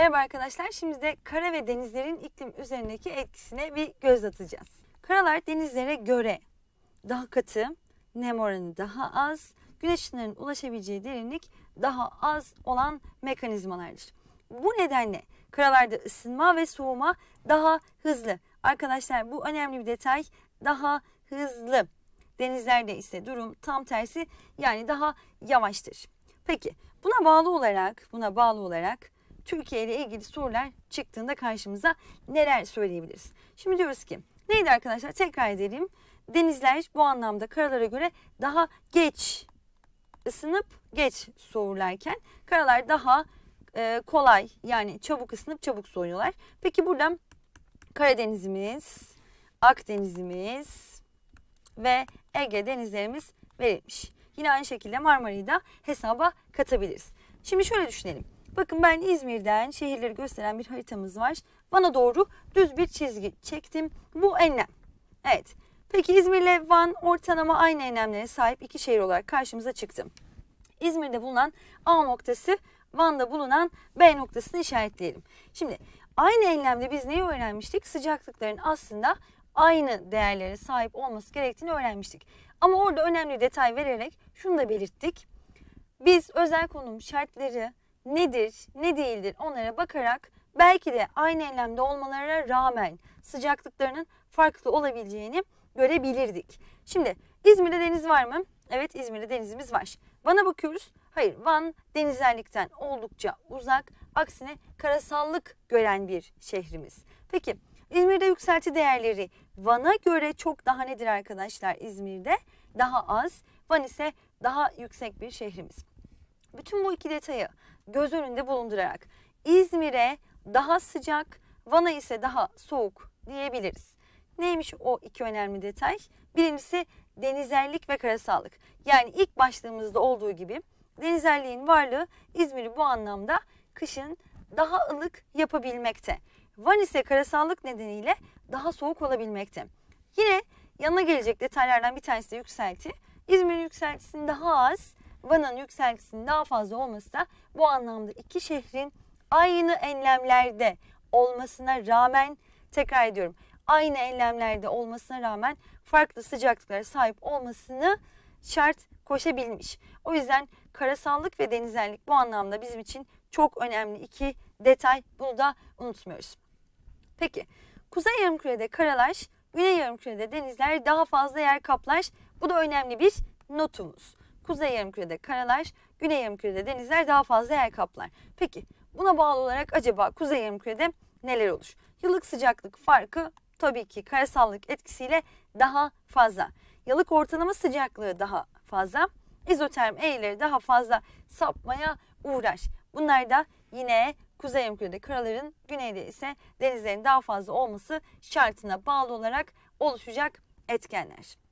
Merhaba arkadaşlar. Şimdi de kara ve denizlerin iklim üzerindeki etkisine bir göz atacağız. Karalar denizlere göre daha katı, nem oranı daha az, güneş ışınlarının ulaşabileceği derinlik daha az olan mekanizmalardır. Bu nedenle karalarda ısınma ve soğuma daha hızlı. Arkadaşlar bu önemli bir detay. Daha hızlı. Denizlerde ise durum tam tersi yani daha yavaştır. Peki buna bağlı olarak buna bağlı olarak Türkiye ile ilgili sorular çıktığında karşımıza neler söyleyebiliriz? Şimdi diyoruz ki neydi arkadaşlar tekrar edelim. Denizler bu anlamda karalara göre daha geç ısınıp geç soğurlarken karalar daha e, kolay yani çabuk ısınıp çabuk soğuyorlar. Peki burada Karadenizimiz, Akdenizimiz ve Ege denizlerimiz verilmiş. Yine aynı şekilde Marmara'yı da hesaba katabiliriz. Şimdi şöyle düşünelim. Bakın ben İzmir'den şehirleri gösteren bir haritamız var. Van'a doğru düz bir çizgi çektim. Bu enlem. Evet. Peki İzmir ile Van ortalama aynı enlemlere sahip iki şehir olarak karşımıza çıktı. İzmir'de bulunan A noktası Van'da bulunan B noktasını işaretleyelim. Şimdi aynı enlemde biz neyi öğrenmiştik? Sıcaklıkların aslında aynı değerlere sahip olması gerektiğini öğrenmiştik. Ama orada önemli detay vererek şunu da belirttik. Biz özel konum şartları nedir, ne değildir onlara bakarak belki de aynı enlemde olmalarına rağmen sıcaklıklarının farklı olabileceğini görebilirdik. Şimdi İzmir'de deniz var mı? Evet İzmir'de denizimiz var. Van'a bakıyoruz. Hayır Van denizlerlikten oldukça uzak. Aksine karasallık gören bir şehrimiz. Peki İzmir'de yükselti değerleri Van'a göre çok daha nedir arkadaşlar İzmir'de? Daha az. Van ise daha yüksek bir şehrimiz. Bütün bu iki detayı göz önünde bulundurarak İzmir'e daha sıcak, Van'a ise daha soğuk diyebiliriz. Neymiş o iki önemli detay? Birincisi denizellik ve karasallık. Yani ilk başlığımızda olduğu gibi denizerliğin varlığı İzmir'i bu anlamda kışın daha ılık yapabilmekte. Van ise karasallık nedeniyle daha soğuk olabilmekte. Yine yanına gelecek detaylardan bir tanesi de yükselti. İzmir'in yükseltisinin daha az Van'ın yükseltisinin daha fazla olması da bu anlamda iki şehrin aynı enlemlerde olmasına rağmen tekrar ediyorum aynı enlemlerde olmasına rağmen farklı sıcaklıklara sahip olmasını şart koşabilmiş. O yüzden karasallık ve denizellik bu anlamda bizim için çok önemli iki detay. Bunu da unutmuyoruz. Peki kuzey yarımkürede karalaş, güney yarımkürede denizler daha fazla yer kaplaş, Bu da önemli bir notumuz. Kuzey yarımkürede karalar, güney yarımkürede denizler daha fazla yer kaplar. Peki buna bağlı olarak acaba kuzey yarımkürede neler olur? Yıllık sıcaklık farkı tabii ki karasallık etkisiyle daha fazla. Yıllık ortalama sıcaklığı daha fazla. İzoterm eğileri daha fazla sapmaya uğraş. Bunlar da yine kuzey yarımkürede karaların, güneyde ise denizlerin daha fazla olması şartına bağlı olarak oluşacak etkenler.